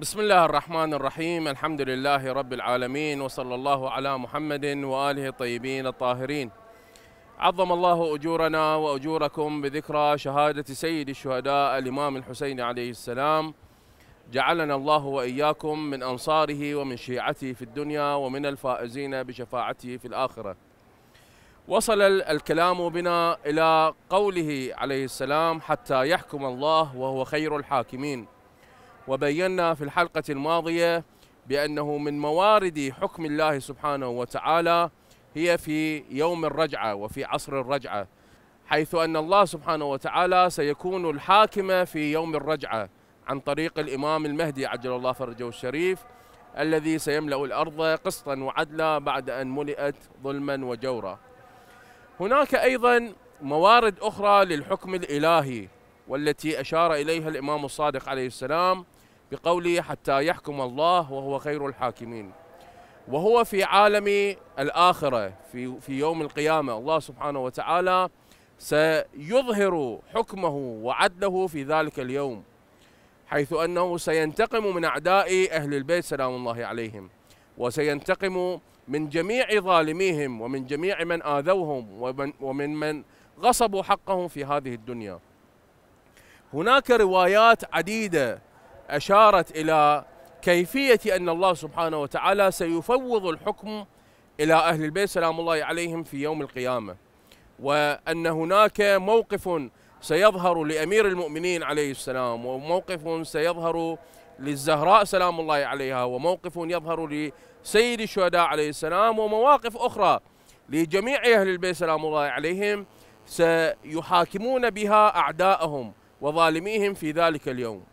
بسم الله الرحمن الرحيم الحمد لله رب العالمين وصلى الله على محمد واله الطيبين الطاهرين عظم الله اجورنا واجوركم بذكرى شهاده سيد الشهداء الامام الحسين عليه السلام جعلنا الله واياكم من انصاره ومن شيعته في الدنيا ومن الفائزين بشفاعته في الاخره وصل الكلام بنا الى قوله عليه السلام حتى يحكم الله وهو خير الحاكمين وبينا في الحلقة الماضية بأنه من موارد حكم الله سبحانه وتعالى هي في يوم الرجعة وفي عصر الرجعة حيث أن الله سبحانه وتعالى سيكون الحاكم في يوم الرجعة عن طريق الإمام المهدي عجل الله فرجه الشريف الذي سيملأ الأرض قسطا وعدلا بعد أن ملئت ظلما وجورا هناك أيضا موارد أخرى للحكم الإلهي والتي أشار إليها الإمام الصادق عليه السلام بقوله حتى يحكم الله وهو خير الحاكمين وهو في عالم الآخرة في, في يوم القيامة الله سبحانه وتعالى سيظهر حكمه وعدله في ذلك اليوم حيث أنه سينتقم من أعداء أهل البيت سلام الله عليهم وسينتقم من جميع ظالميهم ومن جميع من آذوهم ومن, ومن من غصبوا حقهم في هذه الدنيا هناك روايات عديدة أشارت إلى كيفية أن الله سبحانه وتعالى سيفوض الحكم إلى أهل البيت سلام الله عليهم في يوم القيامة وأن هناك موقف سيظهر لأمير المؤمنين عليه السلام وموقف سيظهر للزهراء سلام الله عليها وموقف يظهر لسيد الشهداء عليه السلام ومواقف أخرى لجميع أهل البيت سلام الله عليهم سيحاكمون بها أعداءهم وظالميهم في ذلك اليوم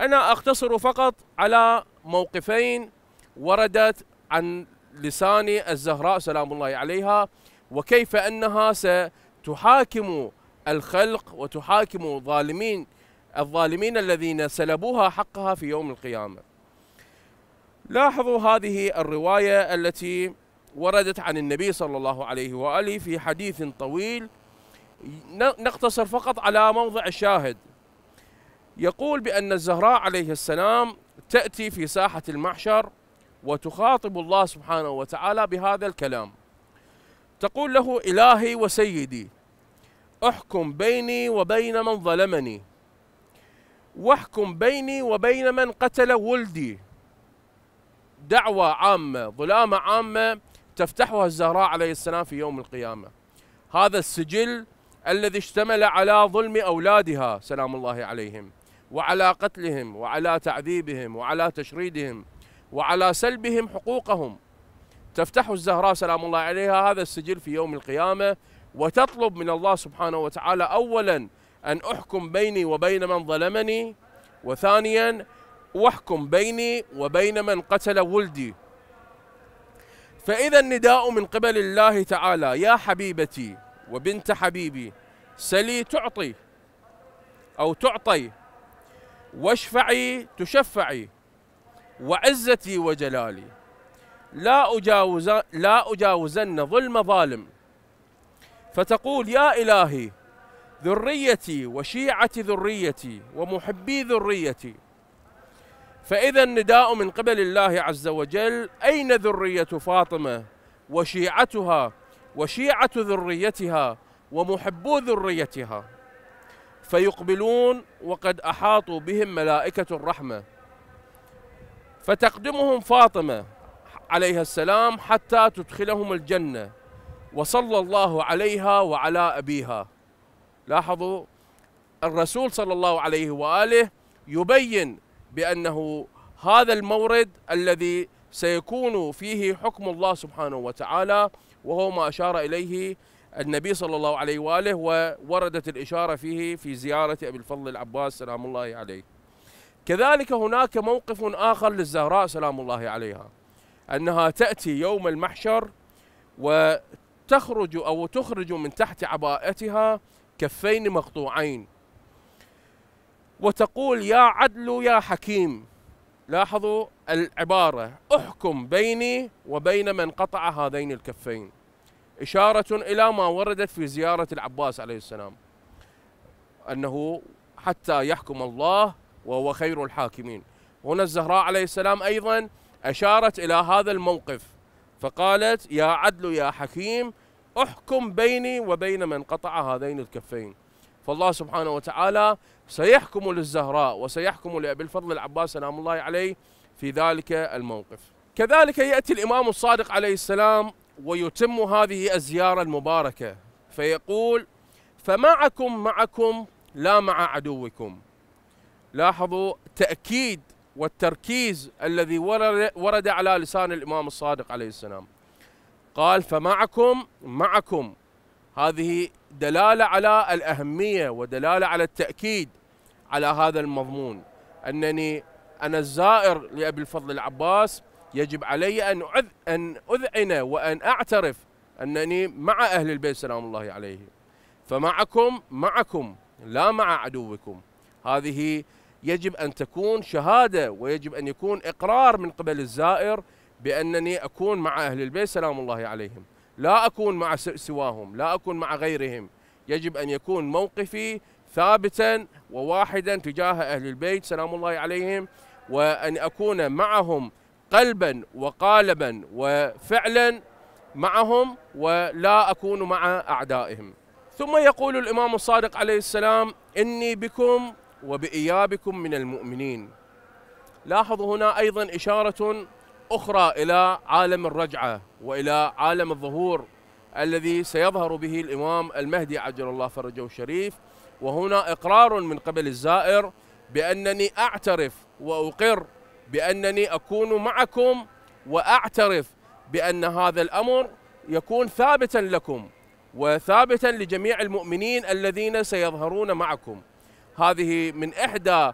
أنا أختصر فقط على موقفين وردت عن لسان الزهراء سلام الله عليها وكيف أنها ستحاكم الخلق وتحاكم ظالمين الظالمين الذين سلبوها حقها في يوم القيامة لاحظوا هذه الرواية التي وردت عن النبي صلى الله عليه وآله في حديث طويل نقتصر فقط على موضع الشاهد يقول بأن الزهراء عليه السلام تأتي في ساحة المحشر وتخاطب الله سبحانه وتعالى بهذا الكلام تقول له إلهي وسيدي احكم بيني وبين من ظلمني واحكم بيني وبين من قتل ولدي دعوة عامة ظلامة عامة تفتحها الزهراء عليه السلام في يوم القيامة هذا السجل الذي اشتمل على ظلم أولادها سلام الله عليهم وعلى قتلهم وعلى تعذيبهم وعلى تشريدهم وعلى سلبهم حقوقهم تفتح الزهراء سلام الله عليها هذا السجل في يوم القيامة وتطلب من الله سبحانه وتعالى أولا أن أحكم بيني وبين من ظلمني وثانيا أحكم بيني وبين من قتل ولدي فإذا النداء من قبل الله تعالى يا حبيبتي وبنت حبيبي سلي تعطي أو تعطي واشفعي تشفعي وعزتي وجلالي لا أجاوز لا أجاوزن ظلم ظالم فتقول يا إلهي ذريتي وشيعة ذريتي ومحبي ذريتي فإذا النداء من قبل الله عز وجل أين ذرية فاطمة وشيعتها وشيعة ذريتها ومحبو ذريتها فيقبلون وقد أحاطوا بهم ملائكة الرحمة فتقدمهم فاطمة عليها السلام حتى تدخلهم الجنة وصلى الله عليها وعلى أبيها لاحظوا الرسول صلى الله عليه وآله يبين بأنه هذا المورد الذي سيكون فيه حكم الله سبحانه وتعالى وهو ما أشار إليه النبي صلى الله عليه واله ووردت الاشاره فيه في زياره ابي الفضل العباس سلام الله عليه. كذلك هناك موقف اخر للزهراء سلام الله عليها انها تاتي يوم المحشر وتخرج او تخرج من تحت عباءتها كفين مقطوعين وتقول يا عدل يا حكيم لاحظوا العباره احكم بيني وبين من قطع هذين الكفين إشارة إلى ما وردت في زيارة العباس عليه السلام أنه حتى يحكم الله وهو خير الحاكمين هنا الزهراء عليه السلام أيضا أشارت إلى هذا الموقف فقالت يا عدل يا حكيم احكم بيني وبين من قطع هذين الكفين فالله سبحانه وتعالى سيحكم للزهراء وسيحكم لأبي الفضل العباس سلام الله عليه في ذلك الموقف كذلك يأتي الإمام الصادق عليه السلام ويتم هذه الزيارة المباركة فيقول فمعكم معكم لا مع عدوكم لاحظوا تأكيد والتركيز الذي ورد, على لسان الإمام الصادق عليه السلام قال فمعكم معكم هذه دلالة على الأهمية ودلالة على التأكيد على هذا المضمون أنني أنا الزائر لأبي الفضل العباس يجب علي أن أن أذعن وأن أعترف أنني مع أهل البيت سلام الله عليه فمعكم معكم لا مع عدوكم هذه يجب أن تكون شهادة ويجب أن يكون إقرار من قبل الزائر بأنني أكون مع أهل البيت سلام الله عليهم لا أكون مع سواهم لا أكون مع غيرهم يجب أن يكون موقفي ثابتا وواحدا تجاه أهل البيت سلام الله عليهم وأن أكون معهم قلبا وقالبا وفعلا معهم ولا أكون مع أعدائهم ثم يقول الإمام الصادق عليه السلام إني بكم وبإيابكم من المؤمنين لاحظوا هنا أيضا إشارة أخرى إلى عالم الرجعة وإلى عالم الظهور الذي سيظهر به الإمام المهدي عجل الله فرجه الشريف وهنا إقرار من قبل الزائر بأنني أعترف وأقر بأنني أكون معكم وأعترف بأن هذا الأمر يكون ثابتا لكم وثابتا لجميع المؤمنين الذين سيظهرون معكم هذه من إحدى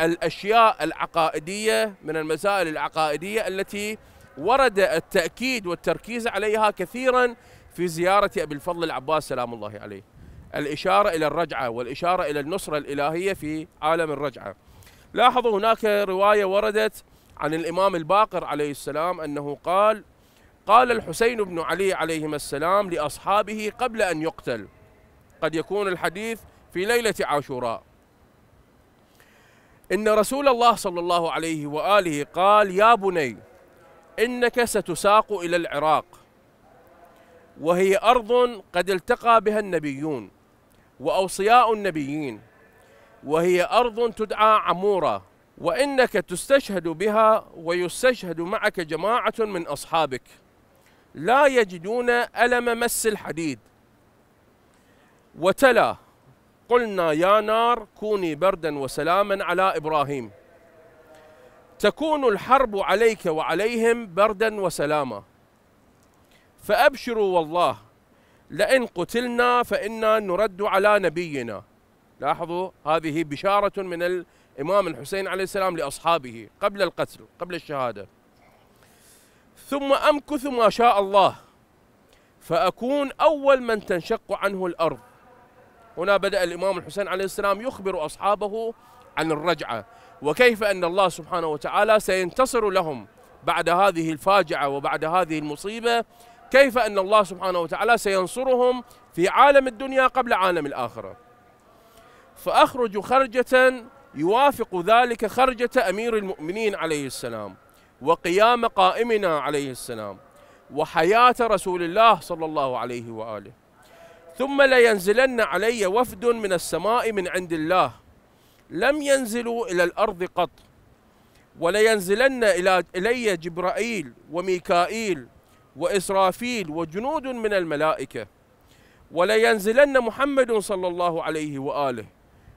الأشياء العقائدية من المسائل العقائدية التي ورد التأكيد والتركيز عليها كثيرا في زيارة أبي الفضل العباس سلام الله عليه الإشارة إلى الرجعة والإشارة إلى النصرة الإلهية في عالم الرجعة لاحظوا هناك رواية وردت عن الإمام الباقر عليه السلام أنه قال قال الحسين بن علي عليهما السلام لأصحابه قبل أن يقتل قد يكون الحديث في ليلة عاشوراء إن رسول الله صلى الله عليه وآله قال يا بني إنك ستساق إلى العراق وهي أرض قد التقى بها النبيون وأوصياء النبيين وهي أرض تدعى عمورة وإنك تستشهد بها ويستشهد معك جماعة من أصحابك لا يجدون ألم مس الحديد وتلا قلنا يا نار كوني بردا وسلاما على إبراهيم تكون الحرب عليك وعليهم بردا وسلاما فأبشروا والله لئن قتلنا فإنا نرد على نبينا لاحظوا هذه بشارة من الإمام الحسين عليه السلام لأصحابه قبل القتل قبل الشهادة ثم أمكث ما شاء الله فأكون أول من تنشق عنه الأرض هنا بدأ الإمام الحسين عليه السلام يخبر أصحابه عن الرجعة وكيف أن الله سبحانه وتعالى سينتصر لهم بعد هذه الفاجعة وبعد هذه المصيبة كيف أن الله سبحانه وتعالى سينصرهم في عالم الدنيا قبل عالم الآخرة فأخرج خرجة يوافق ذلك خرجة أمير المؤمنين عليه السلام وقيام قائمنا عليه السلام وحياة رسول الله صلى الله عليه وآله ثم لينزلن علي وفد من السماء من عند الله لم ينزلوا إلى الأرض قط ولينزلن إلى إلي جبرائيل وميكائيل وإسرافيل وجنود من الملائكة ولينزلن محمد صلى الله عليه وآله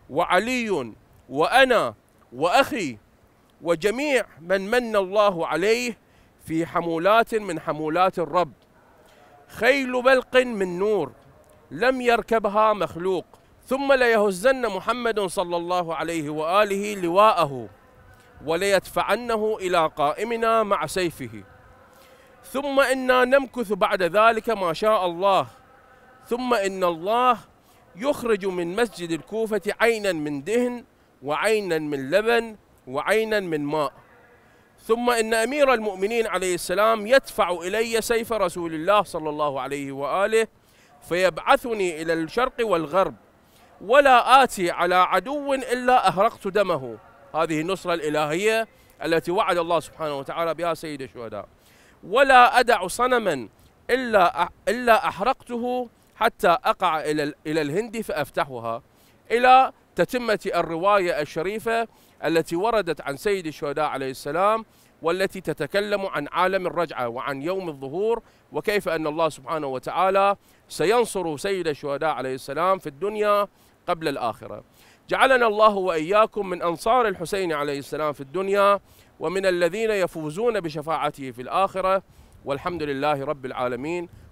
وعلي وأنا وأخي وجميع من من الله عليه في حمولات من حمولات الرب خيل بلق من نور لم يركبها مخلوق ثم ليهزن محمد صلى الله عليه وآله لواءه وليدفعنه إلى قائمنا مع سيفه ثم إنا نمكث بعد ذلك ما شاء الله ثم إن الله يخرج من مسجد الكوفة عينا من دهن وعينا من لبن وعينا من ماء ثم إن أمير المؤمنين عليه السلام يدفع إلي سيف رسول الله صلى الله عليه وآله فيبعثني إلى الشرق والغرب ولا آتي على عدو إلا أهرقت دمه هذه النصرة الإلهية التي وعد الله سبحانه وتعالى بها سيد الشهداء ولا أدع صنما إلا إلا أحرقته حتى أقع إلى إلى الهند فأفتحها إلى تتمة الرواية الشريفة التي وردت عن سيد الشهداء عليه السلام والتي تتكلم عن عالم الرجعة وعن يوم الظهور وكيف أن الله سبحانه وتعالى سينصر سيد الشهداء عليه السلام في الدنيا قبل الآخرة جعلنا الله وإياكم من أنصار الحسين عليه السلام في الدنيا ومن الذين يفوزون بشفاعته في الآخرة والحمد لله رب العالمين